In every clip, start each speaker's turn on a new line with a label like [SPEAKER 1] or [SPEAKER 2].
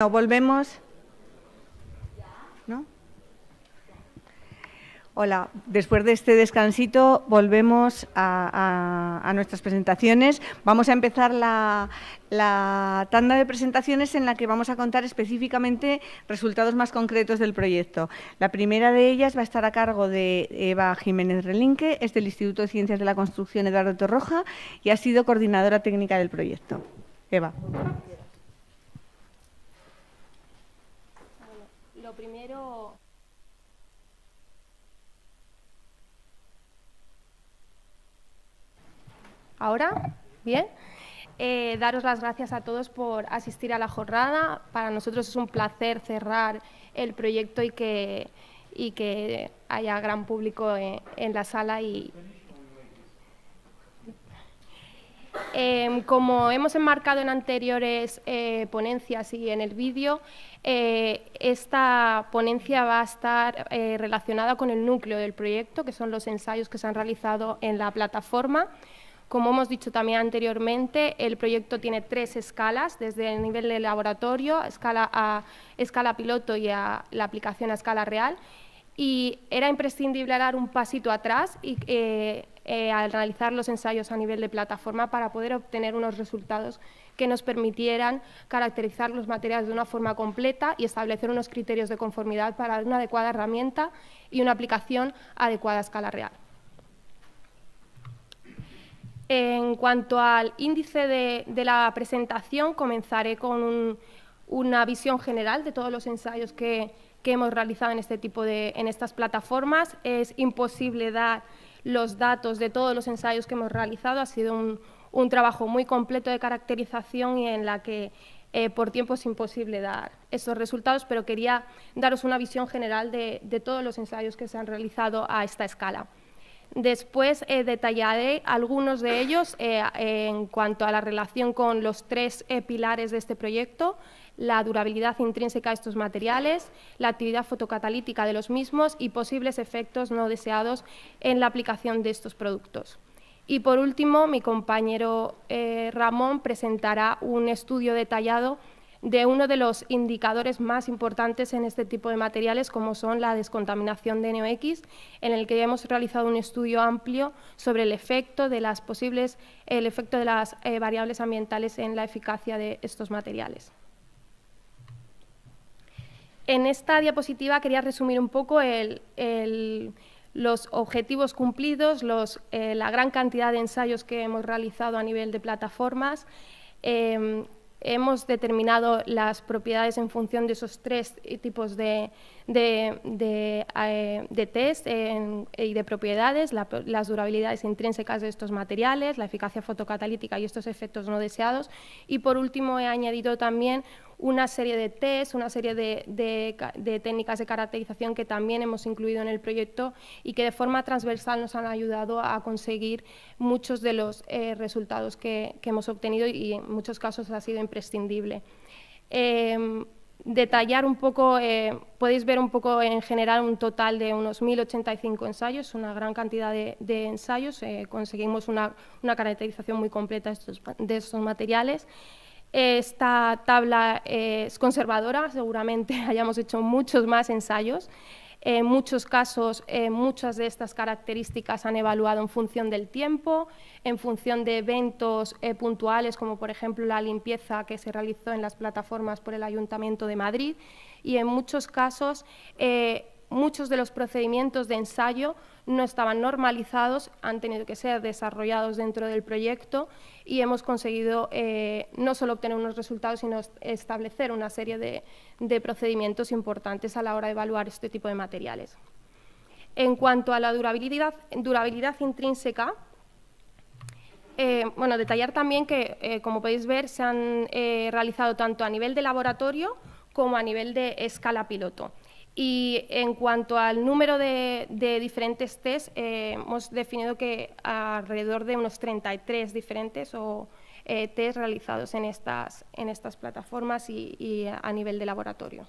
[SPEAKER 1] No, volvemos. ¿No? Hola, después de este descansito volvemos a, nuestras presentaciones. Vamos a empezar la, tanda de presentaciones en la que vamos a contar específicamente resultados más concretos del proyecto. La primera de ellas va a estar a cargo de Eva Jiménez Relinque, es del Instituto de Ciencias de la Construcción Eduardo Torroja y ha sido coordinadora técnica del proyecto. Eva. primero ahora. Bien. Eh, daros las gracias a todos por asistir a la jornada. Para nosotros es un placer cerrar el proyecto y que, y que haya gran público en, en la sala y, Em, como hemos enmarcado en anteriores eh, ponencias y en el vídeo, eh, esta ponencia va a estar eh, relacionada con el núcleo del proyecto, que son los ensayos que se han realizado en la plataforma. Como hemos dicho también anteriormente, el proyecto tiene tres escalas, desde el nivel de laboratorio, escala a escala piloto y a la aplicación a escala real. Y era imprescindible dar un pasito atrás y eh, al realizar los ensayos a nivel de plataforma para poder obtener unos resultados que nos permitieran caracterizar los materiales de una forma completa y establecer unos criterios de conformidad para una adecuada herramienta y una aplicación adecuada a escala real. En cuanto al índice de, la presentación, comenzaré con una visión general de todos los ensayos que, que hemos realizado en este tipo de en estas plataformas. Es imposible dar los datos de todos los ensayos que hemos realizado. Ha sido un, trabajo muy completo de caracterización y en la que eh, por tiempo es imposible dar esos resultados, pero quería daros una visión general de, todos los ensayos que se han realizado a esta escala. Después eh, detallaré algunos de ellos eh, en cuanto a la relación con los tres pilares de este proyecto, la durabilidad intrínseca de estos materiales, la actividad fotocatalítica de los mismos y posibles efectos no deseados en la aplicación de estos productos. Y por último, mi compañero eh, Ramón presentará un estudio detallado de uno de los indicadores más importantes en este tipo de materiales, como son la descontaminación de NOx, en el que hemos realizado un estudio amplio sobre el efecto de las posibles, el efecto de las eh, variables ambientales en la eficacia de estos materiales. En esta diapositiva quería resumir un poco los objetivos cumplidos, eh, la gran cantidad de ensayos que hemos realizado a nivel de plataformas. Em, hemos determinado las propiedades en función de esos tres tipos de, eh, test y de propiedades, las durabilidades intrínsecas de estos materiales, la eficacia fotocatalítica y estos efectos no deseados. Y por último he añadido también una serie de test, una serie de, técnicas de caracterización que también hemos incluido en el proyecto y que de forma transversal nos han ayudado a conseguir muchos de los eh, resultados que, hemos obtenido y en muchos casos ha sido imprescindible. Em, detallar un poco, eh, podéis ver un poco en general un total de unos 1.085 ensayos, una gran cantidad de, ensayos, eh, conseguimos una, caracterización muy completa de de estos materiales. Esta tabla eh, es conservadora, seguramente hayamos hecho muchos más ensayos. En eh, muchos casos, eh, muchas de estas características han evaluado en función del tiempo, en función de eventos puntuales, como por ejemplo la limpieza que se realizó en las plataformas por el Ayuntamiento de Madrid, y en muchos casos Muchos de los procedimientos de ensayo no estaban normalizados, han tenido que ser desarrollados dentro del proyecto y hemos conseguido eh, no solo obtener unos resultados, sino establecer una serie de, procedimientos importantes a la hora de evaluar este tipo de materiales. En cuanto a la durabilidad, intrínseca, eh, bueno, detallar también que, eh, como podéis ver, se han realizado tanto a nivel de laboratorio como a nivel de escala piloto. Y en cuanto al número de, diferentes test, eh, hemos definido que alrededor de unos 33 diferentes o eh, test realizados en estas, en estas plataformas y, a nivel de laboratorio.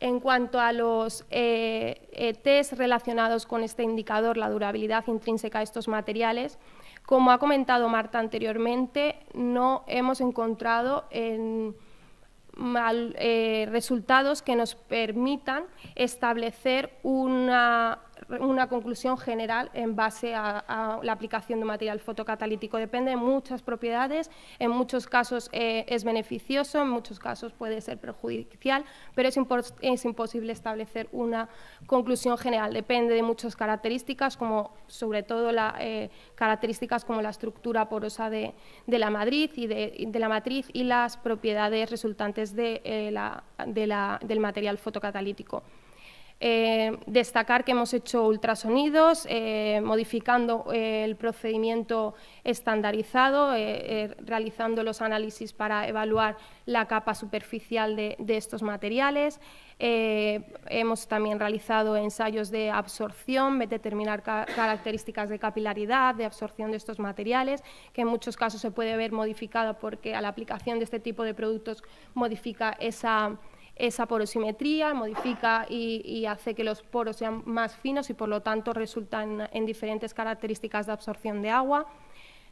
[SPEAKER 1] En cuanto a los eh, test relacionados con este indicador, la durabilidad intrínseca de estos materiales, como ha comentado Marta anteriormente, no hemos encontrado en eh, resultados que nos permitan establecer una, una conclusión general en base a, la aplicación de un material fotocatalítico. Depende de muchas propiedades, en muchos casos eh, es beneficioso, en muchos casos puede ser perjudicial, pero es, imposible establecer una conclusión general. Depende de muchas características, como sobre todo eh, características como la estructura porosa de, la matriz y de, la matriz y las propiedades resultantes de, eh, del material fotocatalítico. Eh, destacar que hemos hecho ultrasonidos, eh, modificando eh, el procedimiento estandarizado, realizando los análisis para evaluar la capa superficial de, estos materiales. hemos también realizado ensayos de absorción, de determinar características de capilaridad, de absorción de estos materiales, que en muchos casos se puede ver modificado porque a la aplicación de este tipo de productos modifica esa esa porosimetría, modifica y, hace que los poros sean más finos y por lo tanto resultan en diferentes características de absorción de agua.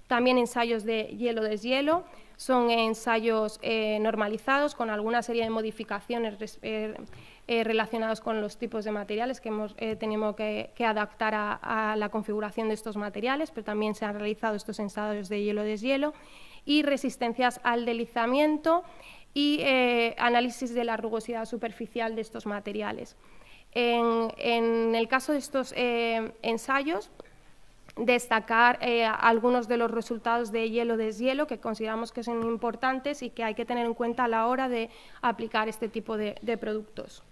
[SPEAKER 1] También ensayos de hielo-deshielo, son ensayos eh, normalizados con alguna serie de modificaciones eh, eh, relacionadas relacionados con los tipos de materiales que hemos tenido que, adaptar a, a, la configuración de estos materiales, pero también se han realizado estos ensayos de hielo-deshielo y resistencias al deslizamiento y eh, análisis de la rugosidad superficial de estos materiales. En, el caso de estos eh, ensayos, destacar eh, algunos de los resultados de hielo-deshielo que consideramos que son importantes y que hay que tener en cuenta a la hora de aplicar este tipo de, productos.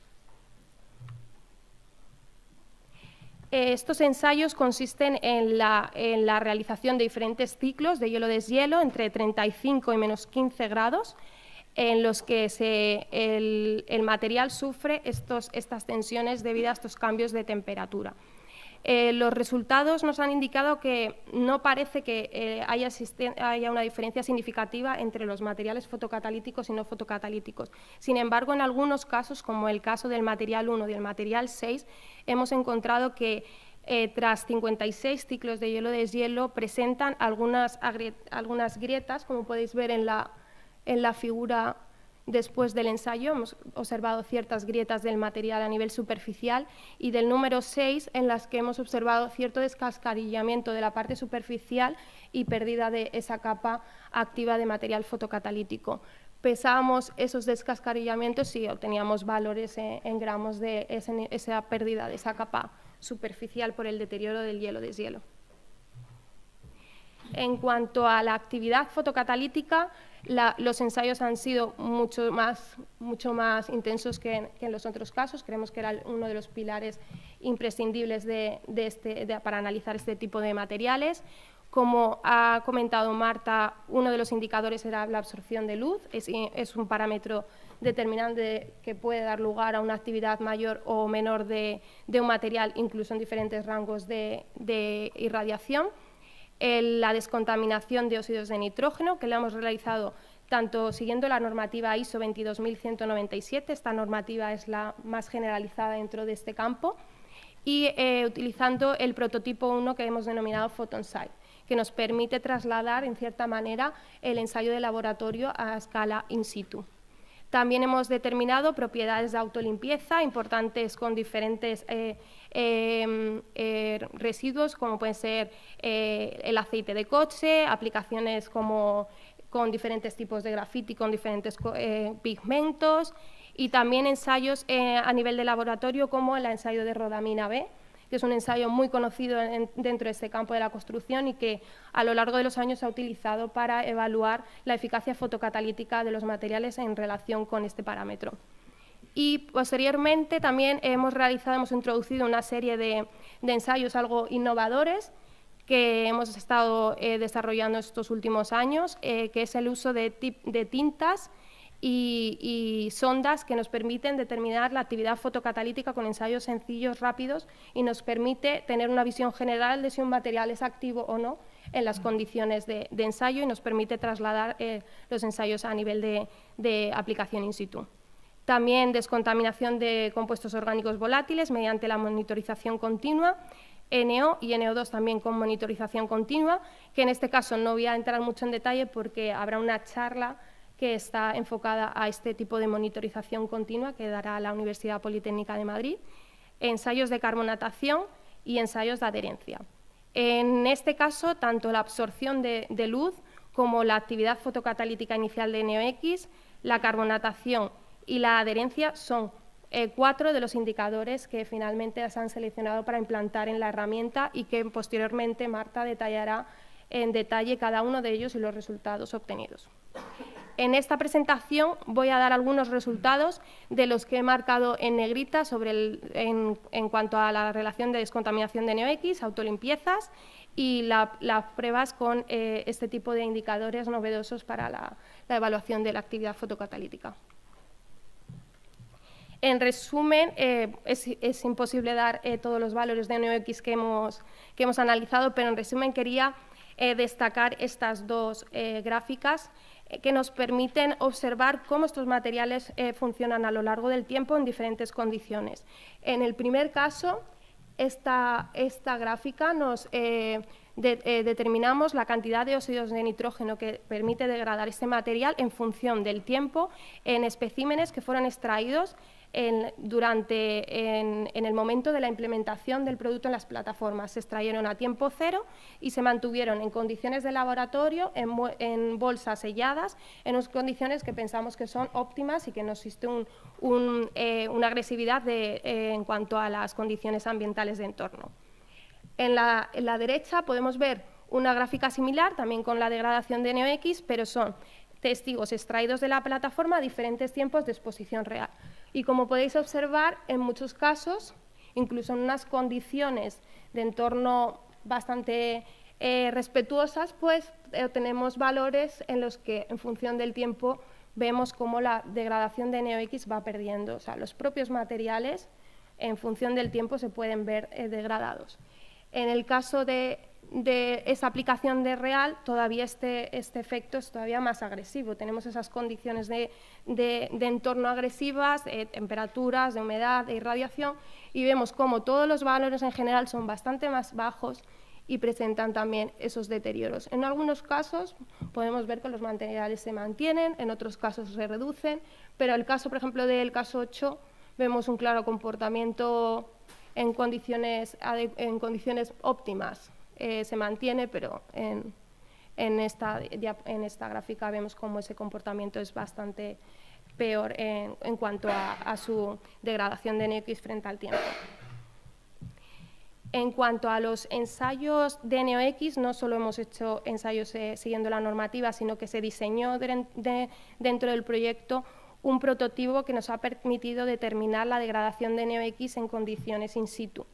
[SPEAKER 1] estos ensayos consisten en la, en la realización de diferentes ciclos de hielo-deshielo entre 35 y menos 15 grados, en los que se, el, material sufre estos, estas tensiones debido a estos cambios de temperatura. Eh, los resultados nos han indicado que no parece que eh, haya, una diferencia significativa entre los materiales fotocatalíticos y no fotocatalíticos. Sin embargo, en algunos casos, como el caso del material 1 y el material 6, hemos encontrado que eh, tras 56 ciclos de hielo-deshielo presentan algunas, algunas grietas, como podéis ver en la en la figura después del ensayo hemos observado ciertas grietas del material a nivel superficial y del número 6 en las que hemos observado cierto descascarillamiento de la parte superficial y pérdida de esa capa activa de material fotocatalítico. Pesábamos esos descascarillamientos y obteníamos valores en, gramos de esa pérdida de esa capa superficial por el deterioro del hielo-deshielo. En cuanto a la actividad fotocatalítica, los ensayos han sido mucho más, intensos que en, los otros casos. Creemos que era uno de los pilares imprescindibles de, este, para analizar este tipo de materiales. Como ha comentado Marta, uno de los indicadores era la absorción de luz. Es, es un parámetro determinante que puede dar lugar a una actividad mayor o menor de, un material, incluso en diferentes rangos de irradiación la descontaminación de óxidos de nitrógeno, que la hemos realizado tanto siguiendo la normativa ISO 22.197, esta normativa es la más generalizada dentro de este campo, y eh, utilizando el prototipo 1 que hemos denominado PhotonSight, que nos permite trasladar, en cierta manera, el ensayo de laboratorio a escala in situ. También hemos determinado propiedades de autolimpieza importantes con diferentes eh, Em, eh, residuos como pueden ser eh, el aceite de coche, aplicaciones como con diferentes tipos de grafiti, con diferentes eh, pigmentos y también ensayos a nivel de laboratorio como el ensayo de rodamina B, que es un ensayo muy conocido dentro de este campo de la construcción y que a lo largo de los años se ha utilizado para evaluar la eficacia fotocatalítica de los materiales en relación con este parámetro. Y posteriormente también hemos realizado, hemos introducido una serie de, ensayos algo innovadores que hemos estado eh, desarrollando estos últimos años, eh, que es el uso de, tintas y, sondas que nos permiten determinar la actividad fotocatalítica con ensayos sencillos, rápidos, y nos permite tener una visión general de si un material es activo o no en las condiciones de, ensayo y nos permite trasladar eh, los ensayos a nivel de, de aplicación in situ. También descontaminación de compuestos orgánicos volátiles mediante la monitorización continua, NO y NO2 también con monitorización continua, que en este caso no voy a entrar mucho en detalle porque habrá una charla que está enfocada a este tipo de monitorización continua que dará la Universidad Politécnica de Madrid, ensayos de carbonatación y ensayos de adherencia. En este caso, tanto la absorción de, luz como la actividad fotocatalítica inicial de NOx, la carbonatación y la adherencia son eh, cuatro de los indicadores que finalmente se han seleccionado para implantar en la herramienta y que posteriormente Marta detallará en detalle cada uno de ellos y los resultados obtenidos. En esta presentación voy a dar algunos resultados de los que he marcado en negrita en, cuanto a la relación de descontaminación de NOx, autolimpiezas y las pruebas con eh, este tipo de indicadores novedosos para la evaluación de la actividad fotocatalítica. En resumen, eh, es, imposible dar eh, todos los valores de NOx que hemos, que hemos analizado, pero en resumen quería eh, destacar estas dos gráficas que nos permiten observar cómo estos materiales funcionan a lo largo del tiempo en diferentes condiciones. En el primer caso, esta, esta gráfica nos eh, determinamos la cantidad de óxidos de nitrógeno que permite degradar este material en función del tiempo en especímenes que fueron extraídos en, durante, en, el momento de la implementación del producto en las plataformas. Se extrayeron a tiempo cero y se mantuvieron en condiciones de laboratorio, en, bolsas selladas, en condiciones que pensamos que son óptimas y que no existe eh, una agresividad eh, en cuanto a las condiciones ambientales de entorno. En la, derecha podemos ver una gráfica similar, también con la degradación de NeoX, pero son testigos extraídos de la plataforma a diferentes tiempos de exposición real. Y como podéis observar, en muchos casos, incluso en unas condiciones de entorno bastante eh, respetuosas, pues eh, tenemos valores en los que, en función del tiempo, vemos cómo la degradación de NeoX va perdiendo. O sea, los propios materiales, en función del tiempo, se pueden ver eh, degradados. En el caso de, esa aplicación de real, todavía este, este, efecto es todavía más agresivo. Tenemos esas condiciones de, entorno agresivas, de eh, temperaturas, de humedad, de irradiación, y vemos como todos los valores en general son bastante más bajos y presentan también esos deterioros. En algunos casos podemos ver que los materiales se mantienen, en otros casos se reducen, pero el caso, por ejemplo, del caso 8, vemos un claro comportamiento en condiciones, óptimas eh, se mantiene, pero en, esta, gráfica vemos cómo ese comportamiento es bastante peor en, cuanto a, su degradación de NOx frente al tiempo. En cuanto a los ensayos de NOx, no solo hemos hecho ensayos eh, siguiendo la normativa, sino que se diseñó dentro del proyecto un prototipo que nos ha permitido determinar la degradación de NOx en condiciones in situ.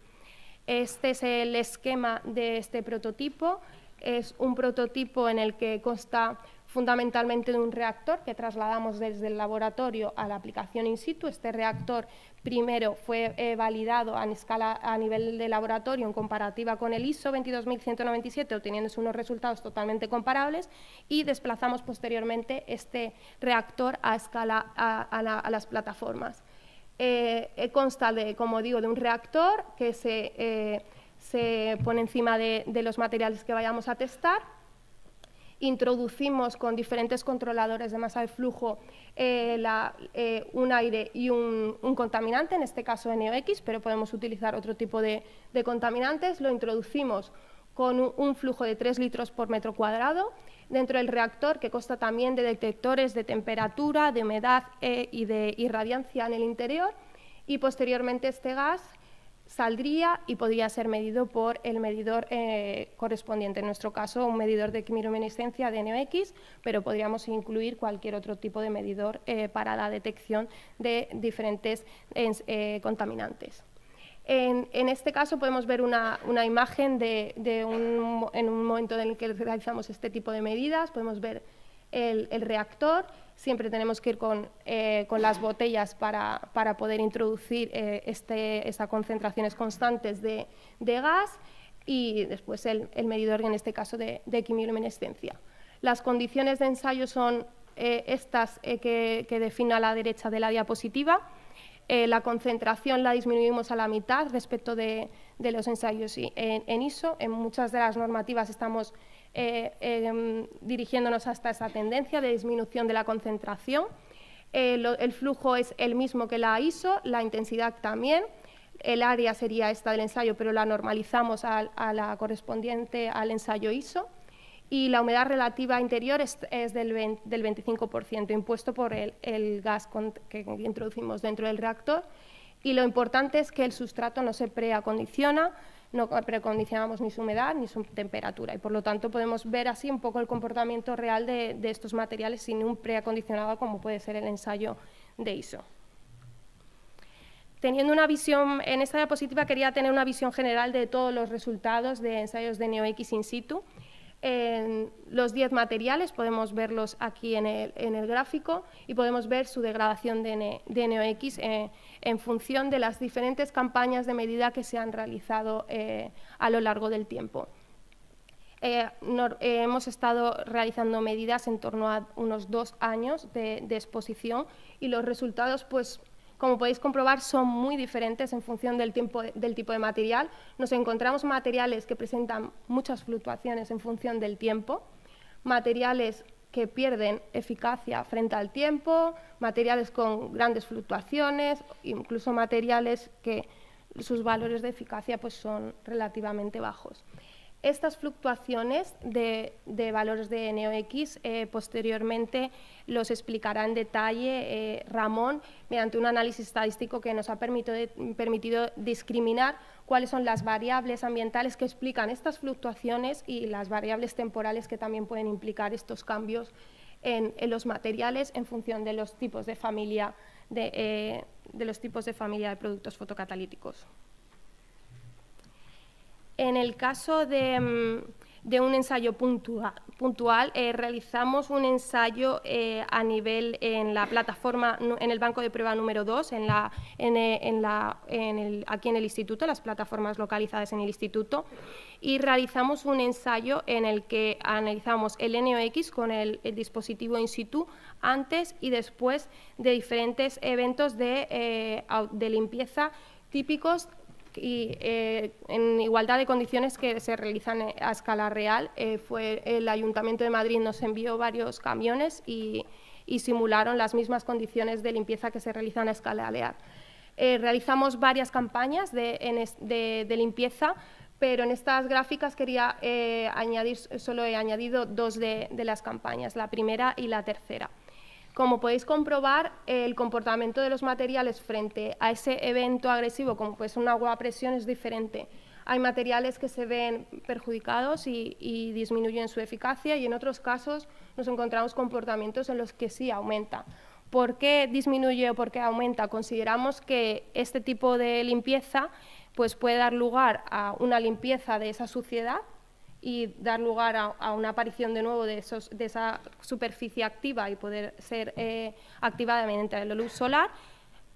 [SPEAKER 1] Este es el esquema de este prototipo es un prototipo en el que consta fundamentalmente de un reactor que trasladamos desde el laboratorio a la aplicación in situ. Este reactor primero fue eh, validado a, nivel de laboratorio en comparativa con el ISO 22197, obteniendo unos resultados totalmente comparables, y desplazamos posteriormente este reactor a, escala, a, las plataformas. Eh, eh, consta, de, como digo, de un reactor que se se pone encima de, los materiales que vayamos a testar introducimos con diferentes controladores de masa de flujo eh, eh, un aire y un, contaminante, en este caso NOx, pero podemos utilizar otro tipo de, contaminantes, lo introducimos con un, flujo de 3 litros por metro cuadrado dentro del reactor, que consta también de detectores de temperatura, de humedad eh, y de irradiancia en el interior, y posteriormente este gas saldría y podría ser medido por el medidor eh, correspondiente, en nuestro caso un medidor de quimiruminescencia de NOx, pero podríamos incluir cualquier otro tipo de medidor eh, para la detección de diferentes eh, contaminantes. En, este caso podemos ver una, imagen de, un, en un momento en el que realizamos este tipo de medidas, podemos ver el reactor, siempre tenemos que ir con, eh, con las botellas para, poder introducir eh, este, concentraciones constantes de, gas y después el, el medidor, en este caso, de, de Las condiciones de ensayo son eh, estas eh, que, que defino a la derecha de la diapositiva. la concentración la disminuimos a la mitad respecto de, de los ensayos en, en ISO. En muchas de las normativas estamos eh, em, dirigiéndonos hasta esa tendencia de disminución de la concentración. Eh, el flujo es el mismo que la ISO, la intensidad también. El área sería esta del ensayo, pero la normalizamos a, la correspondiente al ensayo ISO. Y la humedad relativa interior es, del, del, 25%, impuesto por el, el gas que introducimos dentro del reactor. Y lo importante es que el sustrato no se preacondiciona, no precondicionamos ni su humedad ni su temperatura y por lo tanto podemos ver así un poco el comportamiento real de, estos materiales sin un preacondicionado como puede ser el ensayo de ISO teniendo una visión, en esta diapositiva quería tener una visión general de todos los resultados de ensayos de NeoX in situ los 10 materiales podemos verlos aquí en el, gráfico y podemos ver su degradación de, NOx eh, en función de las diferentes campañas de medida que se han realizado eh, a lo largo del tiempo. Eh, hemos estado realizando medidas en torno a unos dos años de, de exposición y los resultados pues, como podéis comprobar, son muy diferentes en función del, tipo de material. Nos encontramos materiales que presentan muchas fluctuaciones en función del tiempo, materiales que pierden eficacia frente al tiempo, materiales con grandes fluctuaciones, incluso materiales que sus valores de eficacia pues, son relativamente bajos estas fluctuaciones de, valores de NOx eh, posteriormente los explicará en detalle eh, Ramón mediante un análisis estadístico que nos ha permitido, discriminar cuáles son las variables ambientales que explican estas fluctuaciones y las variables temporales que también pueden implicar estos cambios en, los materiales en función de los tipos de familia de eh, los tipos de familia de productos fotocatalíticos. En el caso de, mm, un ensayo puntual, eh, realizamos un ensayo eh, a nivel en la plataforma, en el banco de prueba número 2, en la, en, eh, la, en aquí en el instituto, las plataformas localizadas en el instituto, y realizamos un ensayo en el que analizamos el NOX con el, dispositivo in situ antes y después de diferentes eventos de limpieza típicos y eh, en igualdad de condiciones que se realizan eh, a escala real. Eh, fue el Ayuntamiento de Madrid nos envió varios camiones y, simularon las mismas condiciones de limpieza que se realizan a escala real. realizamos varias campañas de, limpieza, pero en estas gráficas quería solo he añadido dos de las campañas, la primera y la tercera. Como podéis comprobar, el comportamiento de los materiales frente a ese evento agresivo, como pues un agua a presión, es diferente. Hay materiales que se ven perjudicados y, disminuyen su eficacia y en otros casos nos encontramos comportamientos en los que sí aumenta. ¿Por qué disminuye o por qué aumenta? Consideramos que este tipo de limpieza pues, puede dar lugar a una limpieza de esa suciedad y dar lugar a, una aparición de nuevo de, esos, de, esa superficie activa y poder ser eh, activada mediante la luz solar,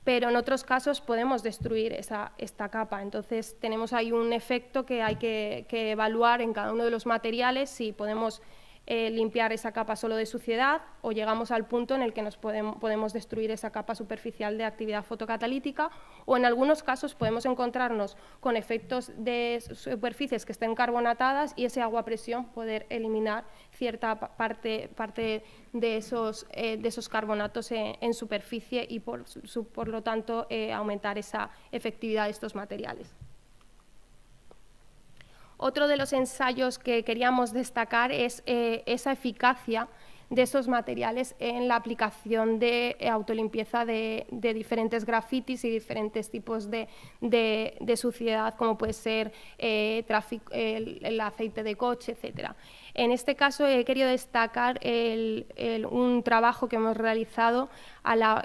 [SPEAKER 1] pero en otros casos podemos destruir esa, esta capa. Entonces tenemos ahí un efecto que hay que, que evaluar en cada uno de los materiales si podemos eh, limpiar esa capa solo de suciedad o llegamos al punto en el que nos podemos, destruir esa capa superficial de actividad fotocatalítica o en algunos casos podemos encontrarnos con efectos de superficies que estén carbonatadas y ese agua a presión poder eliminar cierta parte, de, esos, eh, de esos carbonatos en, superficie y por, por lo tanto eh, aumentar esa efectividad de estos materiales. Otro de los ensayos que queríamos destacar es eh, esa eficacia de esos materiales en la aplicación de eh, autolimpieza de, diferentes grafitis y diferentes tipos de, suciedad, como puede ser eh, el, aceite de coche, etc. En este caso he querido destacar un trabajo que hemos realizado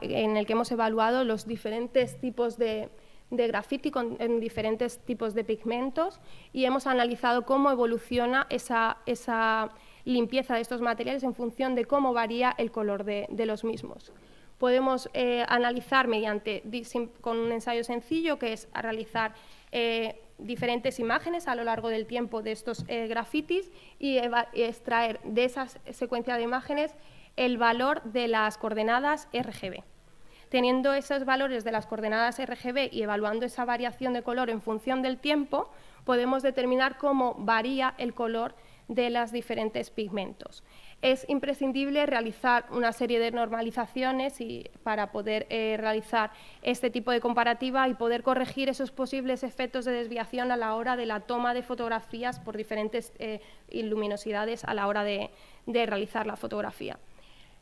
[SPEAKER 1] en el que hemos evaluado los diferentes tipos de de grafiti con, en diferentes tipos de pigmentos y hemos analizado cómo evoluciona esa, limpieza de estos materiales en función de cómo varía el color de, los mismos. Podemos eh, analizar mediante, con un ensayo sencillo, que es realizar eh, diferentes imágenes a lo largo del tiempo de estos eh, grafitis y extraer de esa secuencia de imágenes el valor de las coordenadas RGB teniendo esos valores de las coordenadas RGB y evaluando esa variación de color en función del tiempo, podemos determinar cómo varía el color de los diferentes pigmentos. Es imprescindible realizar una serie de normalizaciones para poder eh, realizar este tipo de comparativa y poder corregir esos posibles efectos de desviación a la hora de la toma de fotografías por diferentes eh, luminosidades a la hora de realizar la fotografía.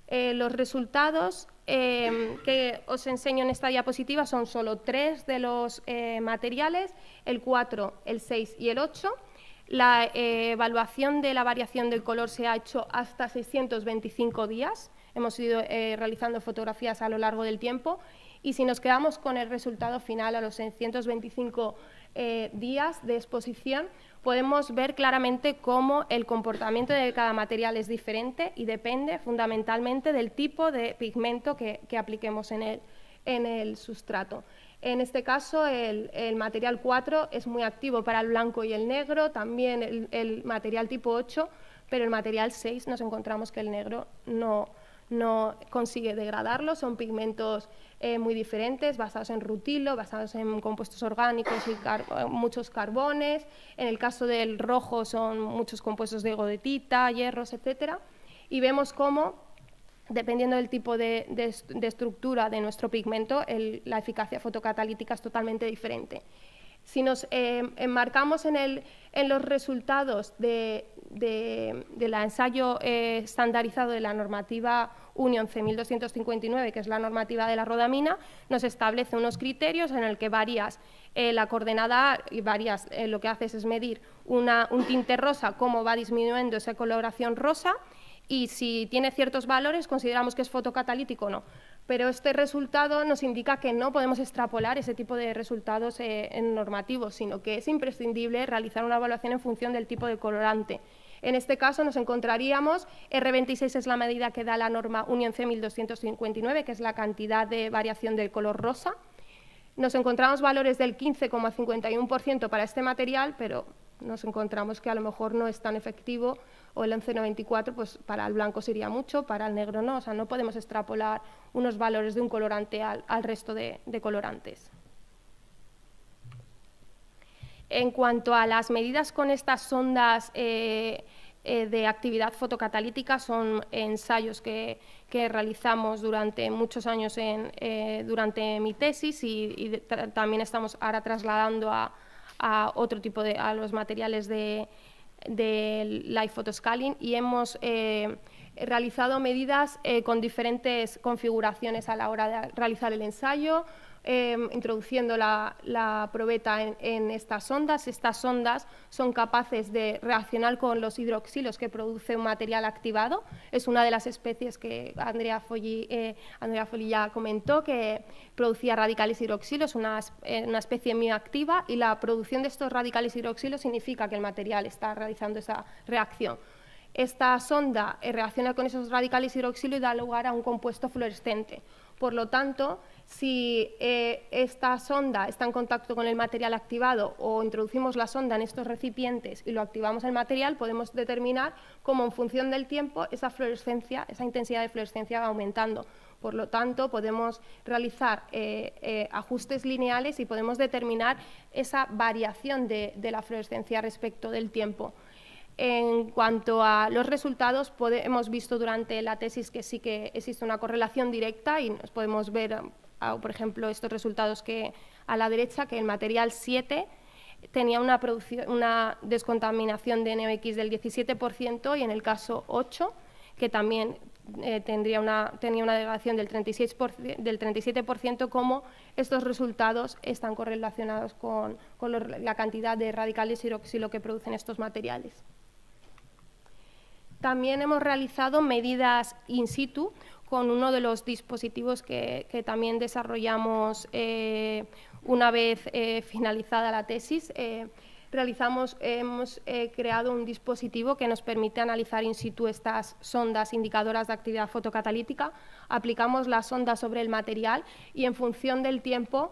[SPEAKER 1] Eh, los resultados eh, que os enseño en esta diapositiva son solo tres de los eh, materiales, el 4, el 6 y el 8. La evaluación de la variación del color se ha hecho hasta 625 días hemos ido eh, realizando fotografías a lo largo del tiempo y si nos quedamos con el resultado final a los 125 eh, días de exposición, podemos ver claramente cómo el comportamiento de cada material es diferente y depende fundamentalmente del tipo de pigmento que, apliquemos en el, en el sustrato. En este caso, el, material 4 es muy activo para el blanco y el negro, también el, el material tipo 8, pero el material 6 nos encontramos que el negro no, no consigue degradarlo, son pigmentos eh, muy diferentes, basados en rutilo, basados en compuestos orgánicos y eh, muchos carbones, en el caso del rojo son muchos compuestos de godetita, hierros, etcétera, y vemos cómo dependiendo del tipo de, estructura de nuestro pigmento, la eficacia fotocatalítica es totalmente diferente. Si nos eh, enmarcamos en los resultados de de, del ensayo eh, estandarizado de la normativa y 11.259, que es la normativa de la rodamina, nos establece unos criterios en el que varías eh, la coordenada y eh, lo que haces es medir un tinte rosa, cómo va disminuyendo esa coloración rosa, y si tiene ciertos valores, consideramos que es fotocatalítico o no pero este resultado nos indica que no podemos extrapolar ese tipo de resultados eh, en normativos, sino que es imprescindible realizar una evaluación en función del tipo de colorante. En este caso nos encontraríamos, R26 es la medida que da la norma Unión C1259, que es la cantidad de variación del color rosa. Nos encontramos valores del 15,51% para este material, pero nos encontramos que a lo mejor no es tan efectivo o el 11,94 pues para el blanco sería mucho, para el negro no. O sea, no podemos extrapolar unos valores de un colorante al, resto de, colorantes. En cuanto a las medidas con estas ondas eh, eh, de actividad fotocatalítica, son ensayos que, realizamos durante muchos años en, eh, durante mi tesis y, también estamos ahora trasladando a, a otro tipo de a los materiales de, del Live Photoscaling y hemos eh, realizado medidas eh, con diferentes configuraciones a la hora de realizar el ensayo, Em, introduciendo la, la probeta en, estas ondas. Estas ondas son capaces de reaccionar con los hidroxilos que produce un material activado. Es una de las especies que Andrea Folli, eh, ya comentó, que producía radicales hidroxilos, eh, una, especie muy activa, y la producción de estos radicales hidroxilos significa que el material está realizando esa reacción esta sonda eh, reacciona con esos radicales hidroxilo y da lugar a un compuesto fluorescente. Por lo tanto, si eh, esta sonda está en contacto con el material activado o introducimos la sonda en estos recipientes y lo activamos el material, podemos determinar cómo en función del tiempo esa fluorescencia, esa intensidad de fluorescencia va aumentando. Por lo tanto, podemos realizar eh, eh, ajustes lineales y podemos determinar esa variación de la fluorescencia respecto del tiempo. En cuanto a los resultados, hemos visto durante la tesis que sí que existe una correlación directa y nos podemos ver por ejemplo estos resultados que a la derecha, que el material 7 tenía una, descontaminación de NOx del 17% y en el caso 8, que también eh, tenía una degradación del, del 37%, como estos resultados están correlacionados con, la cantidad de radicales hidroxilo que producen estos materiales. También hemos realizado medidas in situ, con uno de los dispositivos que, también desarrollamos eh, una vez eh, finalizada la tesis. Eh, realizamos, hemos creado un dispositivo que nos permite analizar in situ estas sondas indicadoras de actividad fotocatalítica. Aplicamos la sonda sobre el material y en función del tiempo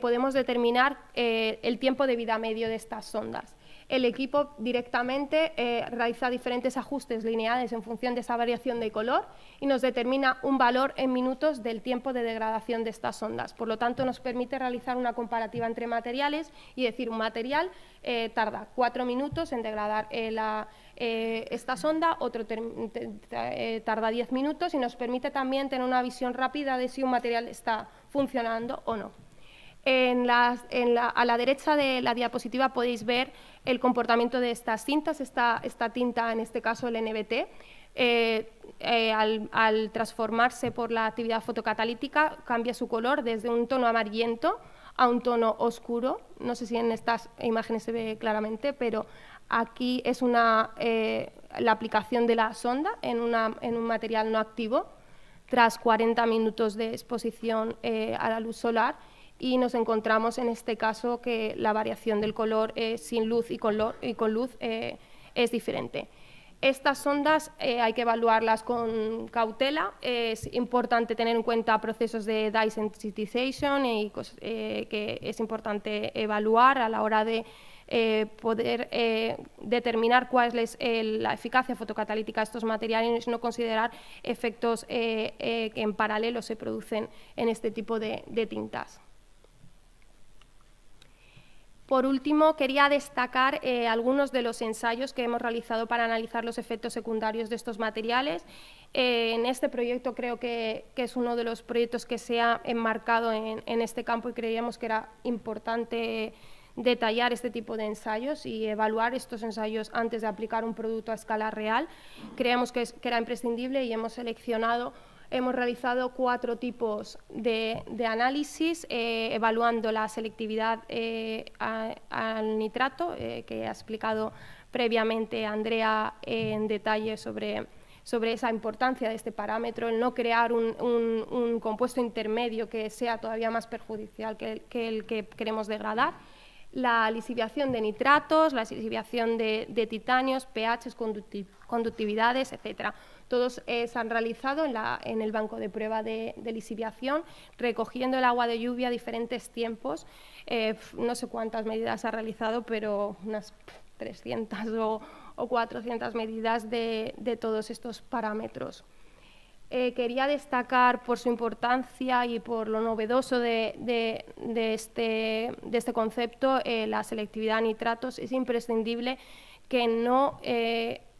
[SPEAKER 1] podemos determinar el tiempo de vida medio de estas sondas el equipo directamente eh, realiza diferentes ajustes lineales en función de esa variación de color y nos determina un valor en minutos del tiempo de degradación de estas ondas. Por lo tanto, nos permite realizar una comparativa entre materiales y decir un material eh, tarda cuatro minutos en degradar eh, esta sonda, otro tarda diez minutos y nos permite también tener una visión rápida de si un material está funcionando o no a la derecha de la diapositiva podéis ver el comportamiento de estas cintas, esta, tinta, en este caso el NBT, eh, eh, al, transformarse por la actividad fotocatalítica cambia su color desde un tono amarillento a un tono oscuro. No sé si en estas imágenes se ve claramente, pero aquí es eh, la aplicación de la sonda en, un material no activo tras 40 minutos de exposición a la luz solar y nos encontramos en este caso que la variación del color eh, sin luz y con, luz eh, es diferente. Estas sondas eh, hay que evaluarlas con cautela, es importante tener en cuenta procesos de dye y que es importante evaluar a la hora de poder determinar cuál es la eficacia fotocatalítica de estos materiales y no considerar efectos que en paralelo se producen en este tipo de tintas. Por último, quería destacar eh, algunos de los ensayos que hemos realizado para analizar los efectos secundarios de estos materiales. Eh, en este proyecto creo que, es uno de los proyectos que se ha enmarcado en, este campo y creíamos que era importante detallar este tipo de ensayos y evaluar estos ensayos antes de aplicar un producto a escala real. Creemos que era imprescindible y hemos seleccionado Hemos realizado cuatro tipos de, análisis, eh, evaluando la selectividad eh, al nitrato, eh, que ha explicado previamente Andrea en detalle sobre, esa importancia de este parámetro, el no crear un, compuesto intermedio que sea todavía más perjudicial que el que, queremos degradar la lisiviación de nitratos, la lisiviación de, de titanios, pHs, conductividades, etcétera. Todos eh, se han realizado en, el banco de prueba de, de, lisiviación, recogiendo el agua de lluvia a diferentes tiempos. Eh, no sé cuántas medidas ha realizado, pero unas 300 o, 400 medidas de, todos estos parámetros. Eh, quería destacar por su importancia y por lo novedoso de, este, este, concepto la selectividad a nitratos. Es imprescindible que no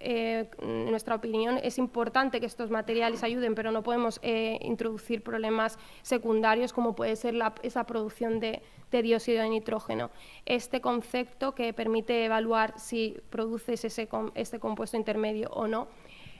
[SPEAKER 1] en eh, nuestra opinión, es importante que estos materiales ayuden, pero no podemos eh, introducir problemas secundarios como puede ser esa producción de, dióxido de nitrógeno. Este concepto que permite evaluar si produces ese, este compuesto intermedio o no,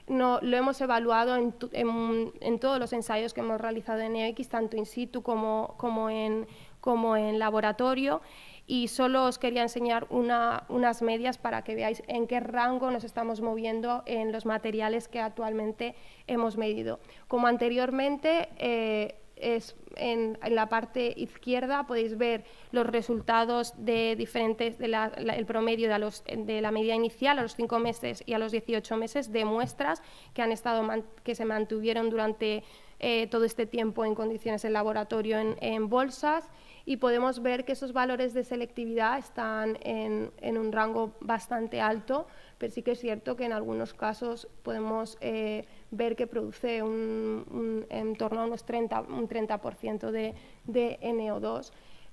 [SPEAKER 1] lo hemos evaluado en, todos los ensayos que hemos realizado en EX, tanto in situ como, como, en, como en laboratorio y solo os quería enseñar unas medias para que veáis en qué rango nos estamos moviendo en los materiales que actualmente hemos medido. Como anteriormente, eh, es en, la parte izquierda podéis ver los resultados de diferentes el promedio de, la medida inicial a los 5 meses y a los 18 meses de muestras que han estado que se mantuvieron durante eh, todo este tiempo en condiciones de laboratorio en bolsas y podemos ver que esos valores de selectividad están en, un rango bastante alto, pero sí que es cierto que en algunos casos podemos eh, ver que produce un, en torno a unos 30, un 30% de, de NO2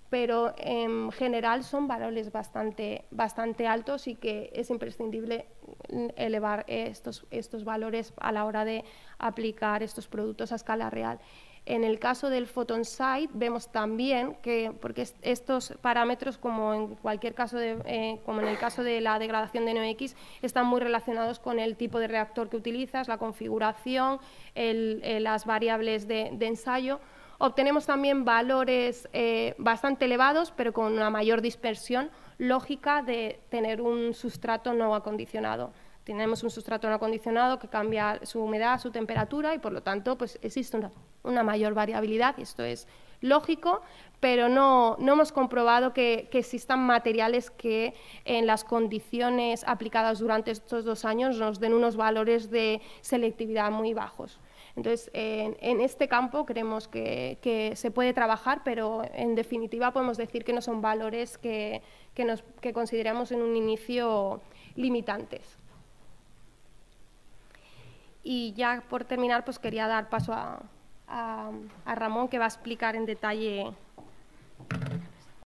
[SPEAKER 1] pero en general son valores bastante, bastante altos y que es imprescindible elevar estos, estos valores a la hora de aplicar estos productos a escala real. En el caso del photon site vemos también que, porque estos parámetros, como en cualquier caso, eh, como en el caso de la degradación de NOx, están muy relacionados con el tipo de reactor que utilizas, la configuración, eh, las variables de, ensayo, obtenemos también valores eh, bastante elevados, pero con una mayor dispersión lógica de tener un sustrato no acondicionado. Tenemos un sustrato no acondicionado que cambia su humedad, su temperatura y por lo tanto pues existe una, mayor variabilidad y esto es lógico, pero no, hemos comprobado que, existan materiales que en las condiciones aplicadas durante estos dos años nos den unos valores de selectividad muy bajos. Entonces, en, este campo creemos que, se puede trabajar, pero en definitiva podemos decir que no son valores que, consideramos en un inicio limitantes. Y ya por terminar, pues quería dar paso a, a, a Ramón, que va a explicar en detalle